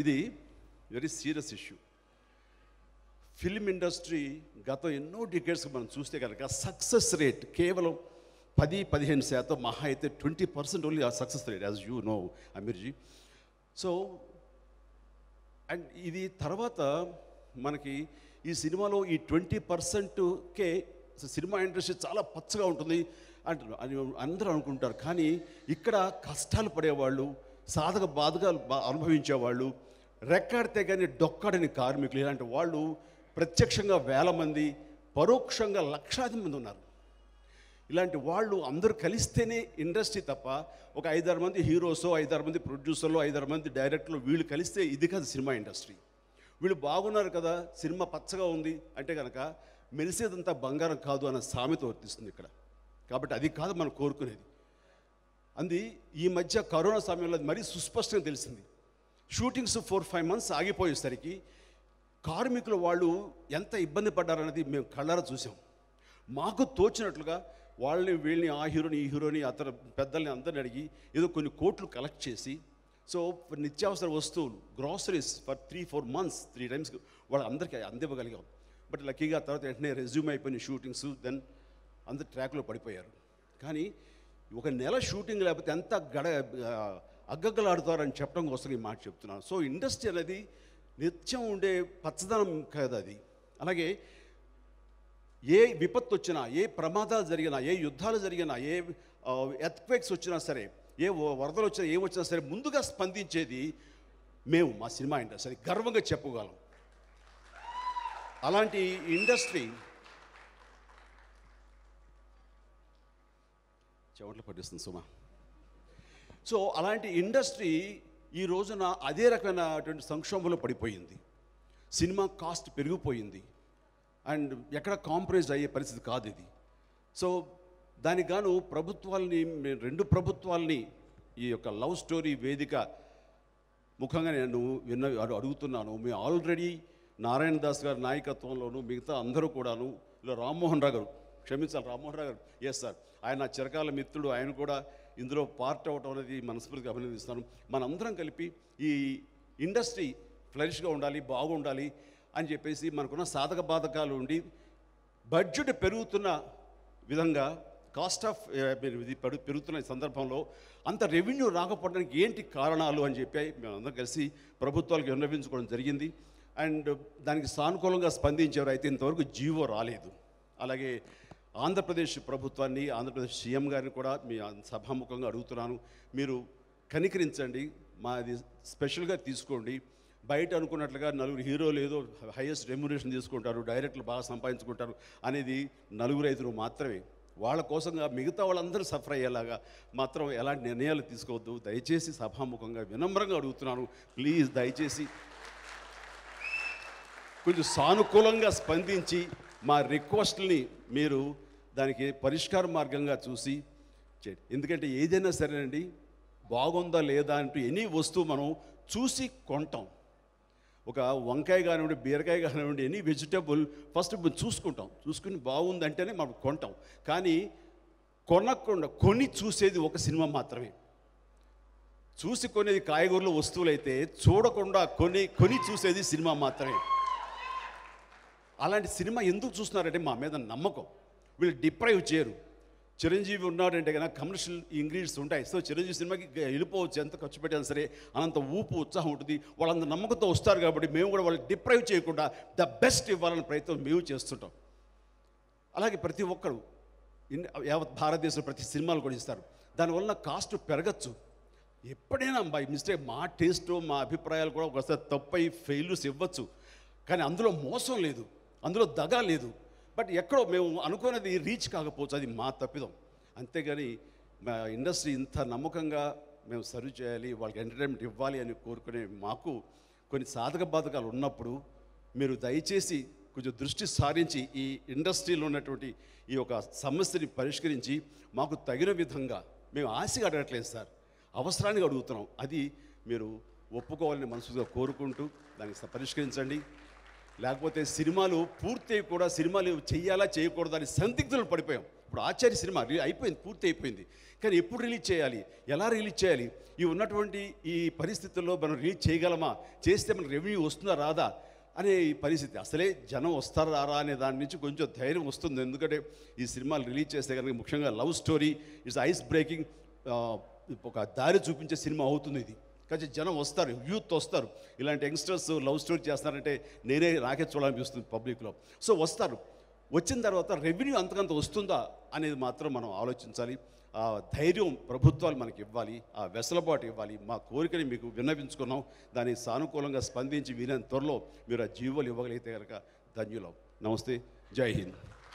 ఇది very serious issue film industry గత ఎన్నో డికేట్స్ మనం చూస్తే కనుక సక్సెస్ రేట్ కేవలం పది పదిహేను శాతం మహా అయితే ట్వంటీ పర్సెంట్ ఓన్లీ ఆ success rate as you know అమీర్జీ సో అండ్ ఇది తర్వాత మనకి ఈ సినిమాలో ఈ ట్వంటీ పర్సెంట్కే సినిమా ఇండస్ట్రీ చాలా పచ్చగా ఉంటుంది అంటారు అందరూ అనుకుంటారు కానీ ఇక్కడ కష్టాలు పడేవాళ్ళు సాధక బాధగా అనుభవించేవాళ్ళు రెక్కడితే కానీ డొక్కడని కార్మికులు ఇలాంటి వాళ్ళు ప్రత్యక్షంగా వేల మంది పరోక్షంగా లక్షాది మంది ఉన్నారు ఇలాంటి వాళ్ళు అందరూ కలిస్తేనే ఇండస్ట్రీ తప్ప ఒక ఐదారు మంది హీరోసో ఐదారు మంది ప్రొడ్యూసర్లు ఐదారు మంది డైరెక్టర్లు వీళ్ళు కలిస్తే ఇది కాదు సినిమా ఇండస్ట్రీ వీళ్ళు బాగున్నారు కదా సినిమా పచ్చగా ఉంది అంటే కనుక మెలిసేదంతా బంగారం కాదు అన్న సామెత వర్తిస్తుంది ఇక్కడ కాబట్టి అది కాదు మనం కోరుకునేది అంది ఈ మధ్య కరోనా సమయంలో మరీ సుస్పష్టంగా తెలిసింది షూటింగ్స్ ఫోర్ ఫైవ్ మంత్స్ ఆగిపోయేసరికి కార్మికులు వాళ్ళు ఎంత ఇబ్బంది పడ్డారనేది మేము కళ్ళారా చూసాం మాకు తోచినట్లుగా వాళ్ళని వీళ్ళని ఆ హీరోని ఈ హీరోని అతను పెద్దల్ని అందరిని అడిగి ఏదో కొన్ని కోట్లు కలెక్ట్ చేసి సో నిత్యావసర వస్తువులు groceries for three four months three times వాళ్ళందరికీ అందివ్వగలిగాం బట్ లక్కీగా తర్వాత వెంటనే రెజ్యూమ్ అయిపోయిన షూటింగ్స్ దెన్ అందరు ట్రాక్లో పడిపోయారు కానీ ఒక నెల షూటింగ్ లేకపోతే ఎంత గడ అగ్గగ్గలాడుతారని చెప్పడం కోసం ఈ మాట చెప్తున్నాను సో ఇండస్ట్రీ అనేది నిత్యం ఉండే పచ్చదనం కాదు అది అలాగే ఏ విపత్తు వచ్చినా ఏ ప్రమాదాలు జరిగినా ఏ యుద్ధాలు జరిగినా ఏ ఎత్క్వేక్స్ వచ్చినా సరే ఏ వరదలు వచ్చినా వచ్చినా సరే ముందుగా స్పందించేది మేము మా సినిమా ఇండస్ట్రీ గర్వంగా చెప్పగలం అలాంటి ఇండస్ట్రీ చెవట్లు పట్టిస్తుంది సుమా సో అలాంటి ఇండస్ట్రీ ఈ రోజున అదే రకమైనటువంటి సంక్షోభంలో పడిపోయింది సినిమా కాస్ట్ పెరిగిపోయింది అండ్ ఎక్కడ కాంప్రమైజ్ అయ్యే పరిస్థితి కాదు ఇది సో దానికి గాను ప్రభుత్వాలని రెండు ప్రభుత్వాలని ఈ యొక్క లవ్ స్టోరీ వేదిక ముఖంగా నేను విన్న అడుగుతున్నాను మేము ఆల్రెడీ నారాయణ దాస్ గారి నాయకత్వంలోను మిగతా అందరూ కూడాను ఇలా రామ్మోహన్ రావు గారు క్షమించాలి రామ్మోహన్ రావు గారు ఎస్ సార్ ఆయన చిరకాల మిత్రుడు ఆయన కూడా ఇందులో పార్ట్ అవటం అనేది మనస్ఫూర్తిగా అభినందిస్తాను మనందరం కలిపి ఈ ఇండస్ట్రీ ఫ్లరిష్గా ఉండాలి బాగుండాలి అని చెప్పేసి మనకున్న సాధక బాధకాలు ఉండి బడ్జెట్ పెరుగుతున్న విధంగా కాస్ట్ ఆఫ్ ఇది పెరుగుతున్న సందర్భంలో అంత రెవెన్యూ రాకపోవడానికి ఏంటి కారణాలు అని చెప్పి మేమందరం కలిసి ప్రభుత్వాలకు విన్నవించుకోవడం జరిగింది అండ్ దానికి సానుకూలంగా స్పందించేవారు అయితే ఇంతవరకు జీవో రాలేదు అలాగే ఆంధ్రప్రదేశ్ ప్రభుత్వాన్ని ఆంధ్రప్రదేశ్ సీఎం గారిని కూడా మీ సభాముఖంగా అడుగుతున్నాను మీరు కనికరించండి మాది స్పెషల్గా తీసుకోండి బయట అనుకున్నట్లుగా నలుగురు హీరో లేదో హైయెస్ట్ రెమ్యునేషన్ తీసుకుంటారు డైరెక్ట్లు బాగా సంపాదించుకుంటారు అనేది నలుగురు ఐదుగురు మాత్రమే వాళ్ళ కోసంగా మిగతా వాళ్ళందరూ సఫర్ అయ్యేలాగా మాత్రం ఎలాంటి నిర్ణయాలు తీసుకోవద్దు దయచేసి సభాముఖంగా వినమ్రంగా అడుగుతున్నాను ప్లీజ్ దయచేసి కొంచెం సానుకూలంగా స్పందించి మా రిక్వెస్ట్ని మీరు దానికి పరిష్కార మార్గంగా చూసి ఎందుకంటే ఏదైనా సరేనండి బాగుందా లేదా అంటూ ఎనీ వస్తువు మనం చూసి కొంటాం ఒక వంకాయ కానివ్వండి బీరకాయ కానివ్వండి ఎనీ వెజిటేబుల్ ఫస్ట్ చూసుకుంటాం చూసుకుని బాగుందంటేనే మనం కొంటాం కానీ కొనకుండా కొని చూసేది ఒక సినిమా మాత్రమే చూసి కొనేది కాయగూరల వస్తువులైతే చూడకుండా కొని కొని చూసేది సినిమా మాత్రమే అలాంటి సినిమా ఎందుకు చూస్తున్నారంటే మా మీద నమ్మకం వీళ్ళు డిప్రైవ్ చేయరు చిరంజీవి ఉన్నాడంటే కదా కమర్షియల్ ఇంగ్రీడియంట్స్ ఉంటాయి సో చిరంజీవి సినిమాకి వెళ్ళిపోవచ్చు ఎంత ఖర్చు పెట్టినా సరే అనంత ఊపు ఉత్సాహం ఉంటుంది వాళ్ళంత నమ్మకంతో వస్తారు కాబట్టి మేము కూడా వాళ్ళు డిప్రైవ్ చేయకుండా ద బెస్ట్ ఇవ్వాలని ప్రయత్నం మేము చేస్తుంటాం అలాగే ప్రతి ఒక్కరు యావత్ భారతదేశంలో ప్రతి సినిమాలు కూడా ఇస్తారు దానివల్ల కాస్ట్ పెరగచ్చు ఎప్పుడైనా బై మిస్టేక్ మా టేస్ట్ మా అభిప్రాయాలు కూడా ఒకసారి తప్పై ఫెయిల్యూస్ ఇవ్వచ్చు కానీ అందులో మోసం లేదు అందులో దగా లేదు బట్ ఎక్కడో మేము అనుకున్నది రీచ్ కాకపోవచ్చు అది మా తప్పిదం అంతేగాని మా ఇండస్ట్రీ ఇంత నమ్మకంగా మేము సర్వ్ చేయాలి వాళ్ళకి ఎంటర్టైన్మెంట్ ఇవ్వాలి అని కోరుకునే మాకు కొన్ని సాధక బాధకాలు ఉన్నప్పుడు మీరు దయచేసి కొంచెం దృష్టి సారించి ఈ ఇండస్ట్రీలో ఉన్నటువంటి ఈ యొక్క సమస్యని పరిష్కరించి మాకు తగిన విధంగా మేము ఆశగా అడగట్లేదు సార్ అవసరానికి అడుగుతున్నాం అది మీరు ఒప్పుకోవాలని మనసుగా కోరుకుంటూ దానికి పరిష్కరించండి లేకపోతే సినిమాలు అయి కూడా సినిమాలు చేయాలా చేయకూడదు అని సందిగ్ధులు పడిపోయాం ఇప్పుడు ఆచార్య సినిమా అయిపోయింది పూర్తి అయిపోయింది కానీ ఎప్పుడు రిలీజ్ చేయాలి ఎలా రిలీజ్ చేయాలి ఈ ఉన్నటువంటి ఈ పరిస్థితుల్లో మనం రిలీజ్ చేయగలమా చేస్తే మనకు రెవెన్యూ వస్తుందా రాదా అనే ఈ పరిస్థితి అసలే జనం వస్తారా రారా అనే దాని నుంచి కొంచెం ధైర్యం వస్తుంది ఎందుకంటే ఈ సినిమాలు రిలీజ్ చేస్తే కనుక ముఖ్యంగా love story it's ice breaking ఒక దారి చూపించే సినిమా అవుతుంది ఇది కానీ జనం వస్తారు యూత్ వస్తారు ఇలాంటి యంగ్స్టర్స్ లవ్ స్టోరీ చేస్తున్నారంటే నేనే నాకే చూడాలనిపిస్తుంది పబ్లిక్లో సో వస్తారు వచ్చిన తర్వాత రెవెన్యూ అంతకంత వస్తుందా అనేది మాత్రం మనం ఆలోచించాలి ఆ ధైర్యం ప్రభుత్వాలు మనకి ఇవ్వాలి ఆ వెసలబాటు ఇవ్వాలి మా కోరికని మీకు విన్నవించుకున్నాం దాన్ని సానుకూలంగా స్పందించి వీలైన త్వరలో మీరు ఆ జీవోలు ఇవ్వగలిగితే కనుక ధన్యులం నమస్తే జై హింద్